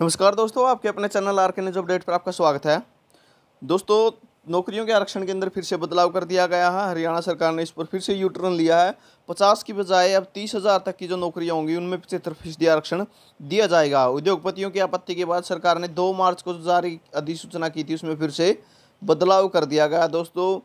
नमस्कार दोस्तों आपके अपने channel R K news update पर आपका स्वागत है दोस्तों नौकरियों के आरक्षण के अंदर फिर से बदलाव कर दिया गया है हरियाणा सरकार ने इस पर फिर से यू टर्न लिया है पचास की बजाय अब तीस हज़ार तक की जो नौकरियां होंगी उनमें पचहत्तर फीसदी आरक्षण दिया जाएगा उद्योगपतियों की आपत्ति के बाद सरकार ने दो मार्च को जारी अधिसूचना की थी उसमें फिर से बदलाव कर दिया गया दोस्तों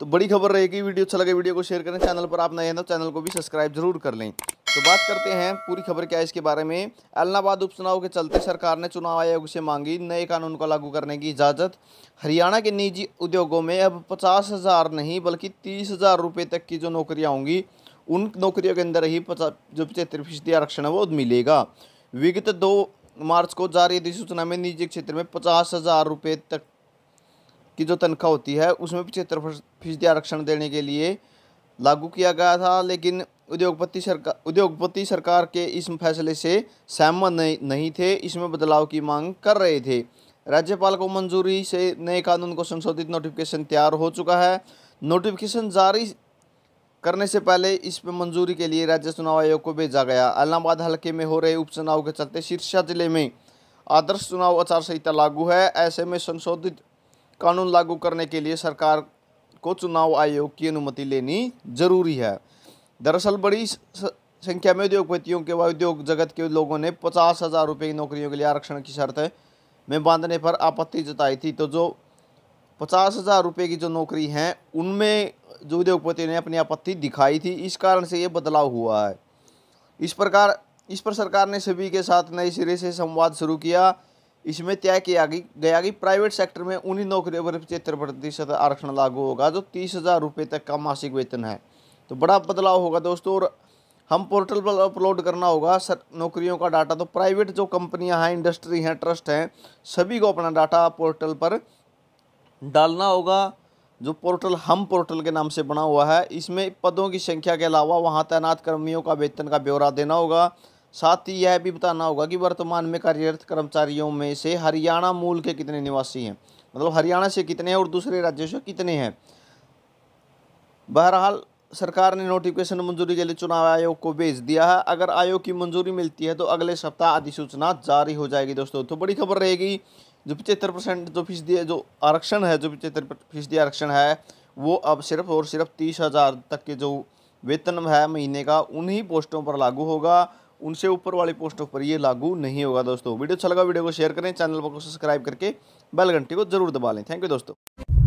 तो बड़ी खबर रहेगी वीडियो अच्छा लगे वीडियो को शेयर करें चैनल पर आप नए हैं तो चैनल को भी सब्सक्राइब जरूर कर लें तो बात करते हैं पूरी खबर क्या है इसके बारे में अलाहाबाद उपचुनाव के चलते सरकार ने चुनाव आयोग से मांगी नए कानून को लागू करने की इजाज़त हरियाणा के निजी उद्योगों में अब पचास हज़ार नहीं बल्कि तीस हज़ार रुपये तक की जो नौकरियाँ होंगी उन नौकरियों के अंदर ही पचास जो पचहत्तर फीसदी आरक्षण है वो मिलेगा विगत दो मार्च को जारी अधिसूचना में निजी क्षेत्र में पचास हज़ार रुपये तक की जो तनख्वाह होती है उसमें पचहत्तर फीसदी आरक्षण देने के लिए लागू किया गया था लेकिन उद्योगपति सरकार उद्योगपति सरकार के इस फैसले से सहमत नहीं, नहीं थे इसमें बदलाव की मांग कर रहे थे राज्यपाल को मंजूरी से नए कानून को संशोधित नोटिफिकेशन तैयार हो चुका है नोटिफिकेशन जारी करने से पहले इस पर मंजूरी के लिए राज्य चुनाव आयोग को भेजा गया इलाहाबाद हल्के में हो रहे उपचुनाव के चलते सिरसा जिले में आदर्श चुनाव आचार संहिता लागू है ऐसे में संशोधित कानून लागू करने के लिए सरकार को चुनाव आयोग की अनुमति लेनी जरूरी है दरअसल बड़ी संख्या में उद्योगपतियों के व उद्योग जगत के लोगों ने पचास हज़ार रुपये की नौकरियों के लिए आरक्षण की शर्त में बांधने पर आपत्ति जताई थी तो जो पचास हज़ार रुपये की जो नौकरी हैं उनमें जो उद्योगपति ने अपनी आपत्ति दिखाई थी इस कारण से ये बदलाव हुआ है इस प्रकार इस पर सरकार ने सभी के साथ नए सिरे से संवाद शुरू किया इसमें तय किया गया कि प्राइवेट सेक्टर में उन्हीं नौकरियों पर पचहत्तर प्रतिशत आरक्षण लागू होगा जो तीस हज़ार रुपये तक का मासिक वेतन है तो बड़ा बदलाव होगा दोस्तों और हम पोर्टल पर अपलोड करना होगा सर नौकरियों का डाटा तो प्राइवेट जो कंपनियां हैं इंडस्ट्री हैं ट्रस्ट हैं सभी को अपना डाटा पोर्टल पर डालना होगा जो पोर्टल हम पोर्टल के नाम से बना हुआ है इसमें पदों की संख्या के अलावा वहाँ तैनात कर्मियों का वेतन का ब्यौरा देना होगा साथ ही यह भी बताना होगा कि वर्तमान में कार्यरत कर्मचारियों में से हरियाणा मूल के कितने निवासी हैं मतलब हरियाणा से कितने हैं और दूसरे राज्यों से कितने हैं बहरहाल सरकार ने नोटिफिकेशन मंजूरी के लिए चुनाव आयोग को भेज दिया है अगर आयोग की मंजूरी मिलती है तो अगले सप्ताह अधिसूचना जारी हो जाएगी दोस्तों तो बड़ी खबर रहेगी जो पचहत्तर परसेंट जो फीसदी जो आरक्षण है जो पचहत्तर फीसदी आरक्षण है वो अब सिर्फ और सिर्फ तीस हज़ार तक के जो वेतन है महीने का उन्हीं पोस्टों पर लागू होगा उनसे ऊपर वाली पोस्टों पर ये लागू नहीं होगा दोस्तों वीडियो अच्छा लगा वीडियो को शेयर करें चैनल पर को सब्सक्राइब करके बेल घंटी को जरूर दबा लें थैंक यू दोस्तों